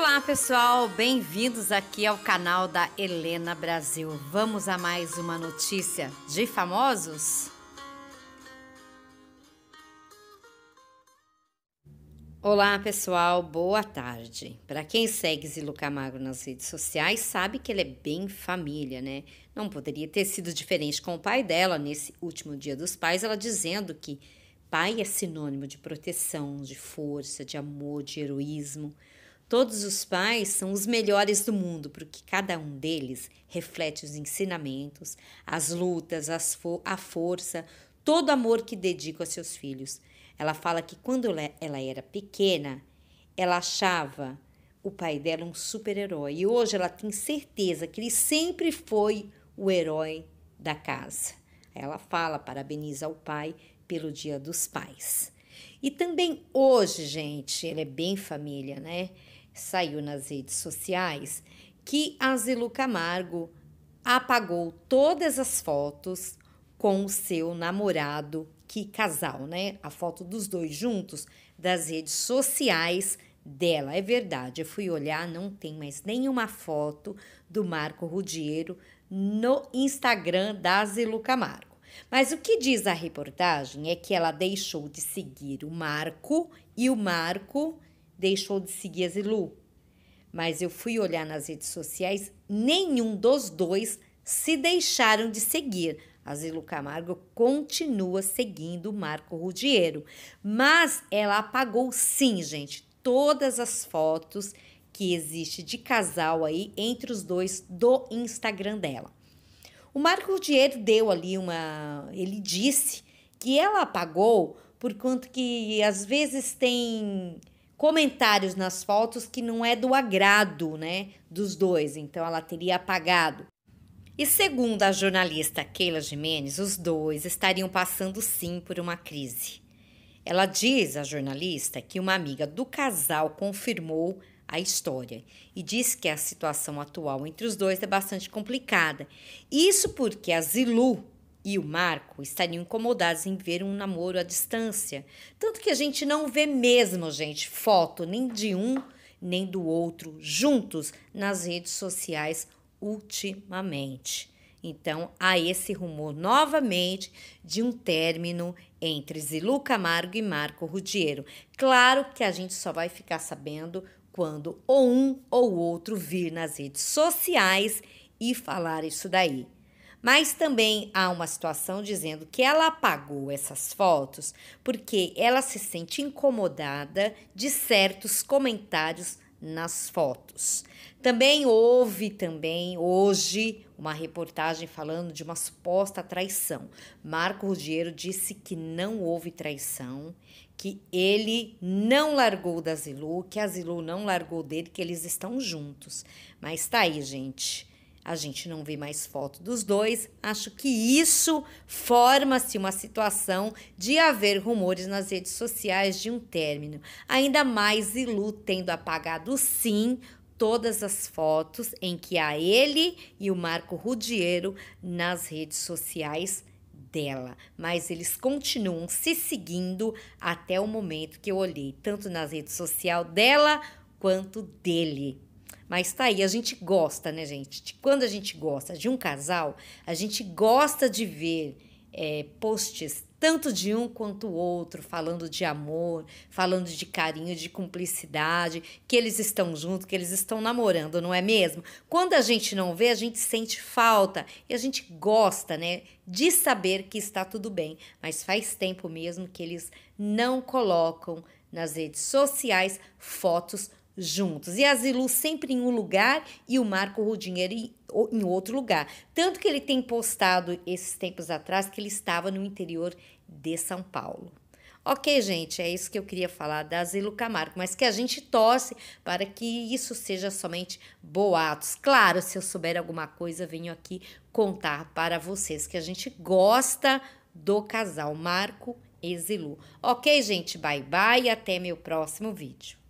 Olá pessoal, bem-vindos aqui ao canal da Helena Brasil. Vamos a mais uma notícia de famosos? Olá pessoal, boa tarde. Para quem segue Zilu Camargo nas redes sociais, sabe que ele é bem família, né? Não poderia ter sido diferente com o pai dela nesse último dia dos pais, ela dizendo que pai é sinônimo de proteção, de força, de amor, de heroísmo. Todos os pais são os melhores do mundo, porque cada um deles reflete os ensinamentos, as lutas, as fo a força, todo o amor que dedica a seus filhos. Ela fala que quando ela era pequena, ela achava o pai dela um super-herói. E hoje ela tem certeza que ele sempre foi o herói da casa. Ela fala, parabeniza o pai pelo Dia dos Pais. E também hoje, gente, ele é bem família, né? saiu nas redes sociais que Asilo Camargo apagou todas as fotos com o seu namorado, que casal, né? A foto dos dois juntos das redes sociais dela. É verdade, eu fui olhar, não tem mais nenhuma foto do Marco Rudiero no Instagram da Asilo Camargo. Mas o que diz a reportagem é que ela deixou de seguir o Marco e o Marco deixou de seguir a Zilu. Mas eu fui olhar nas redes sociais, nenhum dos dois se deixaram de seguir. A Zilu Camargo continua seguindo Marco Rudiero. Mas ela apagou sim, gente, todas as fotos que existe de casal aí entre os dois do Instagram dela. O Marco Rudiero deu ali uma. Ele disse que ela apagou por quanto que às vezes tem comentários nas fotos que não é do agrado, né, dos dois, então ela teria apagado. E segundo a jornalista Keila Jimenez, os dois estariam passando sim por uma crise. Ela diz à jornalista que uma amiga do casal confirmou a história e diz que a situação atual entre os dois é bastante complicada. Isso porque a Zilu, e o Marco estariam incomodados em ver um namoro à distância. Tanto que a gente não vê mesmo, gente, foto nem de um nem do outro juntos nas redes sociais ultimamente. Então, há esse rumor novamente de um término entre Zilu Camargo e Marco Rudiero. Claro que a gente só vai ficar sabendo quando ou um ou outro vir nas redes sociais e falar isso daí. Mas também há uma situação dizendo que ela apagou essas fotos porque ela se sente incomodada de certos comentários nas fotos. Também houve também hoje uma reportagem falando de uma suposta traição. Marco Ruggiero disse que não houve traição, que ele não largou da Zilu, que a Zilu não largou dele, que eles estão juntos. Mas tá aí, gente. A gente não vê mais foto dos dois. Acho que isso forma-se uma situação de haver rumores nas redes sociais de um término. Ainda mais Ilu tendo apagado sim todas as fotos em que há ele e o Marco Rudiero nas redes sociais dela, mas eles continuam se seguindo até o momento que eu olhei tanto nas redes sociais dela quanto dele. Mas tá aí, a gente gosta, né, gente? Quando a gente gosta de um casal, a gente gosta de ver é, posts tanto de um quanto o outro, falando de amor, falando de carinho, de cumplicidade, que eles estão juntos, que eles estão namorando, não é mesmo? Quando a gente não vê, a gente sente falta e a gente gosta, né, de saber que está tudo bem, mas faz tempo mesmo que eles não colocam nas redes sociais fotos juntos. E a Zilu sempre em um lugar e o Marco Rudinheiro em outro lugar. Tanto que ele tem postado esses tempos atrás que ele estava no interior de São Paulo. Ok, gente, é isso que eu queria falar da Zilu Camargo, mas que a gente torce para que isso seja somente boatos. Claro, se eu souber alguma coisa, venho aqui contar para vocês que a gente gosta do casal Marco e Zilu. Ok, gente, bye bye e até meu próximo vídeo.